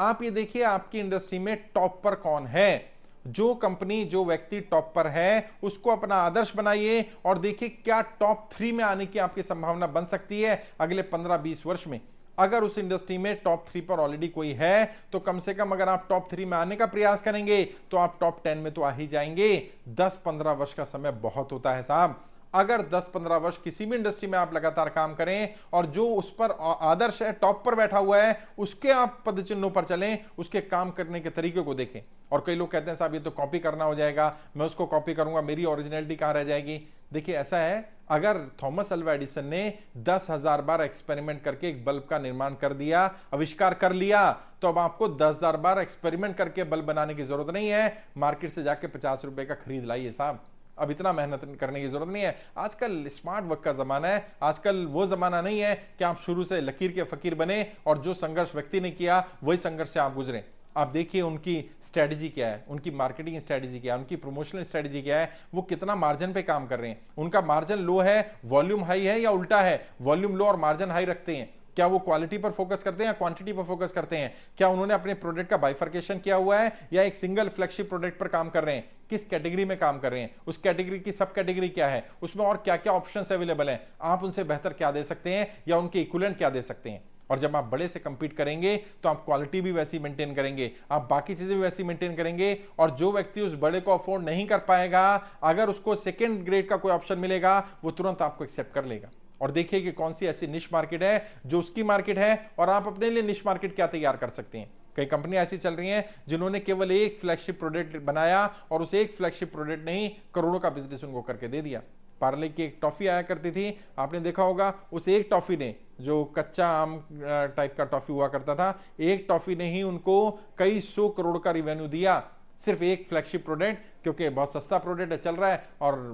आप ये देखिए आपकी इंडस्ट्री में टॉप पर कौन है जो कंपनी जो व्यक्ति टॉप पर है उसको अपना आदर्श बनाइए और देखिए क्या टॉप थ्री में आने की आपकी संभावना बन सकती है अगले पंद्रह बीस वर्ष में अगर उस इंडस्ट्री में टॉप थ्री पर ऑलरेडी कोई है तो कम से कम अगर आप टॉप थ्री में आने का प्रयास करेंगे तो आप टॉप टेन में तो आ ही जाएंगे दस पंद्रह वर्ष का समय बहुत होता है साहब अगर 10-15 वर्ष किसी भी इंडस्ट्री में आप लगातार काम करें और जो उस पर आदर्श है टॉप पर बैठा हुआ है उसके आप पदचिन्हों पर चलें उसके काम करने के तरीके को देखें और कई लोग कहते हैं साहब ये तो कॉपी करना हो जाएगा मैं उसको कॉपी करूंगा मेरी ओरिजिनलिटी कहाँ रह जाएगी देखिए ऐसा है अगर थॉमस अल्वा एडिसन ने दस हजार बार एक्सपेरिमेंट करके एक बल्ब का निर्माण कर दिया आविष्कार कर लिया तो अब आपको दस हजार बार एक्सपेरिमेंट करके बल्ब बनाने की जरूरत नहीं है मार्केट से जाके पचास रुपए का खरीद लाइए साहब अब इतना मेहनत करने की जरूरत नहीं है आजकल स्मार्ट वर्क का जमाना है आजकल वो जमाना नहीं है कि आप शुरू से लकीर के फकीर बने और जो संघर्ष व्यक्ति ने किया वही संघर्ष से आप गुजरें आप देखिए उनकी स्ट्रैटेजी क्या है उनकी मार्केटिंग स्ट्रैटेजी क्या है उनकी प्रमोशनल स्ट्रैटेजी क्या है वो कितना मार्जिन पे काम कर रहे हैं उनका मार्जिन लो है वॉल्यूम हाई है या उल्टा है वॉल्यूम लो और मार्जिन हाई रखते हैं क्या वो क्वालिटी पर फोकस करते हैं या क्वांटिटी पर फोकस करते हैं क्या उन्होंने अपने प्रोडक्ट का बाइफर्केशन किया हुआ है या एक सिंगल फ्लैगशिप प्रोडक्ट पर काम कर रहे हैं किस कैटेगरी में काम कर रहे हैं उस कैटेगरी की सब कैटेगरी क्या है उसमें और क्या क्या ऑप्शन अवेलेबल है आप उनसे बेहतर क्या दे सकते हैं या उनके इक्वलेंट क्या दे सकते हैं और जब आप बड़े से कंपीट करेंगे तो आप क्वालिटी भी वैसी मेंटेन करेंगे आप बाकी चीजें भी वैसी मेंटेन करेंगे और जो व्यक्ति उस बड़े को अफोर्ड नहीं कर पाएगा अगर उसको सेकेंड ग्रेड का कोई ऑप्शन मिलेगा वो तुरंत आपको एक्सेप्ट कर लेगा और देखिए कि कौन सी ऐसी निश मार्केट है जो उसकी मार्केट है और आप अपने लिए निश मार्केट क्या तैयार कर सकते हैं कई कंपनियां ऐसी चल रही हैं जिन्होंने केवल एक फ्लैगशिप प्रोडक्ट बनाया और उस एक फ्लैगशिप प्रोडक्ट ने ही करोड़ों का बिजनेस उनको करके दे दिया पार्ले की एक टॉफी आया करती थी आपने देखा होगा उस एक टॉफी ने जो कच्चा आम टाइप का टॉफी हुआ करता था एक टॉफी ने ही उनको कई सौ करोड़ का रिवेन्यू दिया सिर्फ एक फ्लैगशिप प्रोडक्ट क्योंकि बहुत सस्ता प्रोडक्ट चल रहा है और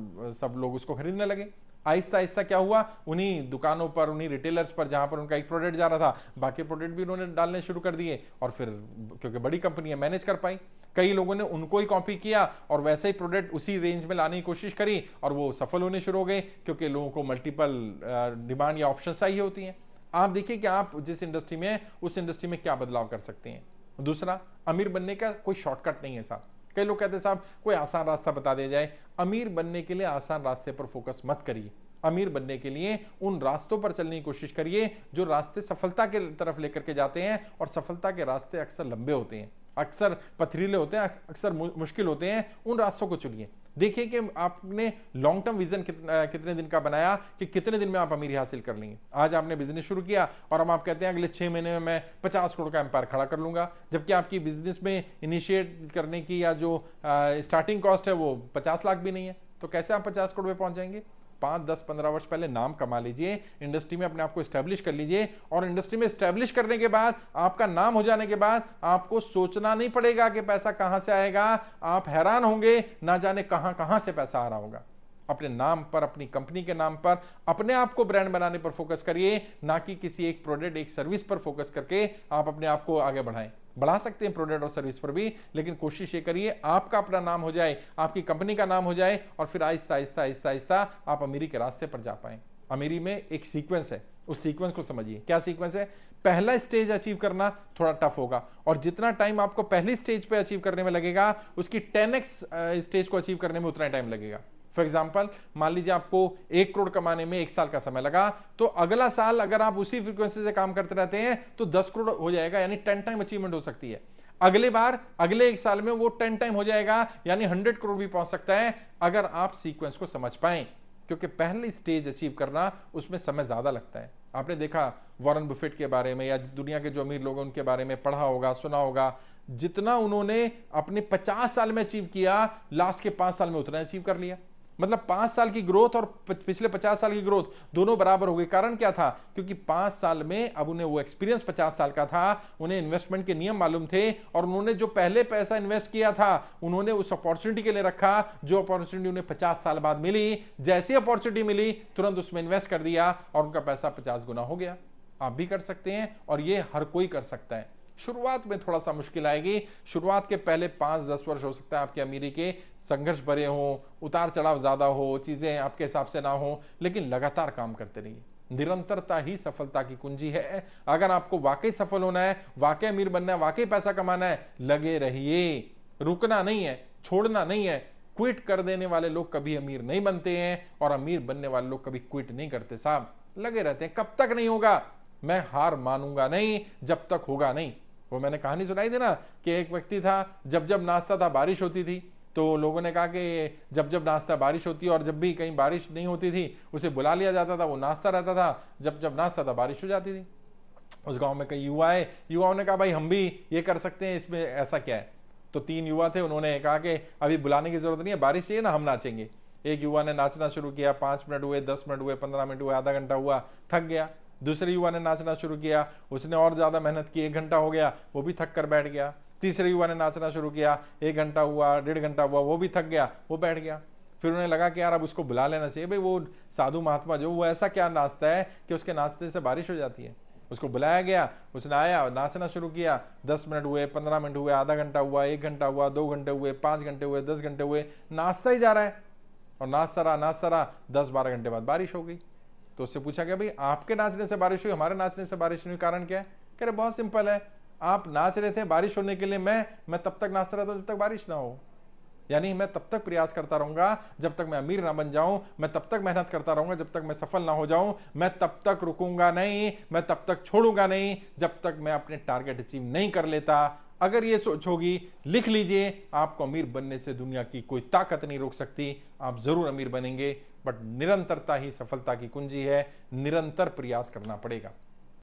सब लोग उसको खरीदने लगे आहिस्ता आहिस्ता क्या हुआ उन्हीं दुकानों पर उन्हीं रिटेलर्स पर जहां पर उनका एक प्रोडक्ट जा रहा था बाकी प्रोडक्ट भी उन्होंने डालने शुरू कर दिए और फिर क्योंकि बड़ी कंपनी है मैनेज कर पाई कई लोगों ने उनको ही कॉपी किया और वैसे ही प्रोडक्ट उसी रेंज में लाने की कोशिश करी और वो सफल होने शुरू हो गए क्योंकि लोगों को मल्टीपल डिमांड या ऑप्शन आई होती हैं आप देखिए कि आप जिस इंडस्ट्री में हैं उस इंडस्ट्री में क्या बदलाव कर सकते हैं दूसरा अमीर बनने का कोई शॉर्टकट नहीं है साहब कई लोग कहते हैं साहब कोई आसान रास्ता बता दिया जाए अमीर बनने के लिए आसान रास्ते पर फोकस मत करिए अमीर बनने के लिए उन रास्तों पर चलने की कोशिश करिए जो रास्ते सफलता के तरफ लेकर के जाते हैं और सफलता के रास्ते अक्सर लंबे होते हैं अक्सर पथरीले होते हैं अक्सर मुश्किल होते हैं उन रास्तों को चुनिए देखिए कि आपने लॉन्ग टर्म विजन कितने दिन का बनाया कि कितने दिन में आप अमीरी हासिल कर लेंगे आज आपने बिजनेस शुरू किया और हम आप कहते हैं अगले छह महीने में मैं पचास करोड़ का एम्पायर खड़ा कर लूंगा जबकि आपकी बिजनेस में इनिशिएट करने की या जो स्टार्टिंग कॉस्ट है वो पचास लाख भी नहीं है तो कैसे आप पचास करोड़ पे पहुंच जाएंगे पांच दस पंद्रह वर्ष पहले नाम कमा लीजिए इंडस्ट्री में अपने आप को स्टैब्लिश कर लीजिए और इंडस्ट्री में स्टैब्लिश करने के बाद आपका नाम हो जाने के बाद आपको सोचना नहीं पड़ेगा कि पैसा कहां से आएगा आप हैरान होंगे ना जाने कहां कहां से पैसा आ रहा होगा अपने नाम पर अपनी कंपनी के नाम पर अपने आप को ब्रांड बनाने पर फोकस करिए ना कि किसी एक प्रोडक्ट एक सर्विस पर फोकस करके आप अपने आप को आगे बढ़ाएं बढ़ा सकते हैं प्रोडक्ट और सर्विस पर भी लेकिन कोशिश ये करिए आपका अपना नाम हो जाए आपकी कंपनी का नाम हो जाए और फिर आहिस्ता आहिस्ता आहिस्ता आहिस्ता आप अमीरी के रास्ते पर जा पाए अमीरी में एक सीक्वेंस है उस सीक्वेंस को समझिए क्या सीक्वेंस है पहला स्टेज अचीव करना थोड़ा टफ होगा और जितना टाइम आपको पहली स्टेज पे अचीव करने में लगेगा उसकी टेन एक्स स्टेज को अचीव करने में उतना टाइम लगेगा फॉर एग्जाम्पल मान लीजिए आपको एक करोड़ कमाने में एक साल का समय लगा तो अगला साल अगर आप उसी फ्रीक्वेंसी से काम करते रहते हैं तो दस करोड़ हो जाएगा यानी टेन टाइम अचीवमेंट हो सकती है अगले बार अगले एक साल में वो टेन टाइम हो जाएगा यानी हंड्रेड करोड़ भी पहुंच सकता है अगर आप सीक्वेंस को समझ पाए क्योंकि पहली स्टेज अचीव करना उसमें समय ज्यादा लगता है आपने देखा वॉरेन बुफेट के बारे में या दुनिया के जो अमीर लोग हैं उनके बारे में पढ़ा होगा सुना होगा जितना उन्होंने अपने 50 साल में अचीव किया लास्ट के पांच साल में उतना अचीव कर लिया मतलब पांच साल की ग्रोथ और पिछले पचास साल की ग्रोथ दोनों बराबर हो गए कारण क्या था क्योंकि पांच साल में अब उन्हें वो एक्सपीरियंस पचास साल का था उन्हें इन्वेस्टमेंट के नियम मालूम थे और उन्होंने जो पहले पैसा इन्वेस्ट किया था उन्होंने उस अपॉर्चुनिटी के लिए रखा जो अपॉर्चुनिटी उन्हें पचास साल बाद मिली जैसी अपॉर्चुनिटी मिली तुरंत उसमें इन्वेस्ट कर दिया और उनका पैसा पचास गुना हो गया आप भी कर सकते हैं और ये हर कोई कर सकता है शुरुआत में थोड़ा सा मुश्किल आएगी शुरुआत के पहले पांच दस वर्ष हो सकता है आपके अमीरी के संघर्ष भरे हो उतार चढ़ाव ज़्यादा हो चीज़ें आपके हिसाब से ना हो लेकिन लगातार काम करते रहिए निरंतरता ही सफलता की कुंजी है अगर आपको वाकई सफल होना है वाकई अमीर बनना है वाकई पैसा कमाना है लगे रहिए रुकना नहीं है छोड़ना नहीं है क्विट कर देने वाले लोग कभी अमीर नहीं बनते हैं और अमीर बनने वाले लोग कभी क्विट नहीं करते साहब लगे रहते हैं कब तक नहीं होगा मैं हार मानूंगा नहीं जब तक होगा नहीं वो मैंने कहानी सुनाई थी ना कि एक व्यक्ति था जब जब नाश्ता था बारिश होती थी तो लोगों ने कहा कि जब जब नाश्ता बारिश होती है और जब भी कहीं बारिश नहीं होती थी उसे बुला लिया जाता था वो नाश्ता रहता था जब जब नाश्ता था बारिश हो जाती थी उस गांव में कई युवा आए युवाओं ने कहा भाई हम भी ये कर सकते हैं इसमें ऐसा क्या है तो तीन युवा थे उन्होंने कहा कि अभी बुलाने की जरूरत नहीं है बारिश चाहिए ना हम नाचेंगे एक युवा ने नाचना शुरू किया पाँच मिनट हुए दस मिनट हुए पंद्रह मिनट हुए आधा घंटा हुआ थक गया दूसरे युवा ने नाचना शुरू किया उसने और ज़्यादा मेहनत की एक घंटा हो गया वो भी थक कर बैठ गया तीसरे युवा ने नाचना शुरू किया एक घंटा हुआ डेढ़ घंटा हुआ वो भी थक गया वो बैठ गया फिर उन्हें लगा कि यार अब उसको बुला लेना चाहिए भाई वो साधु महात्मा जो वो ऐसा क्या नाचता है कि उसके नाचते से बारिश हो जाती है उसको बुलाया गया उसने आया और नाचना शुरू किया दस मिनट हुए पंद्रह मिनट हुए आधा घंटा हुआ एक घंटा हुआ दो घंटे हुए पाँच घंटे हुए दस घंटे हुए नाचता ही जा रहा है और नाचता रहा नाचता रहा दस बारह घंटे बाद बारिश हो गई तो उससे पूछा गया भाई आपके नाचने से बारिश हुई हमारे नाचने से बारिश हुई कारण क्या है कह रहे बहुत सिंपल है आप नाच रहे थे बारिश होने के लिए मैं मैं तब तक नाचता रहता हूँ जब तक बारिश ना हो यानी मैं तब तक प्रयास करता रहूंगा जब तक मैं अमीर ना बन जाऊं मैं तब तक मेहनत करता रहूंगा जब तक मैं सफल ना हो जाऊं मैं तब तक रुकूंगा नहीं मैं तब तक छोड़ूंगा नहीं जब तक मैं अपने टारगेट अचीव नहीं कर लेता अगर ये सोच होगी लिख लीजिए आपको अमीर बनने से दुनिया की कोई ताकत नहीं रोक सकती आप जरूर अमीर बनेंगे बट निरंतरता ही सफलता की कुंजी है निरंतर प्रयास करना पड़ेगा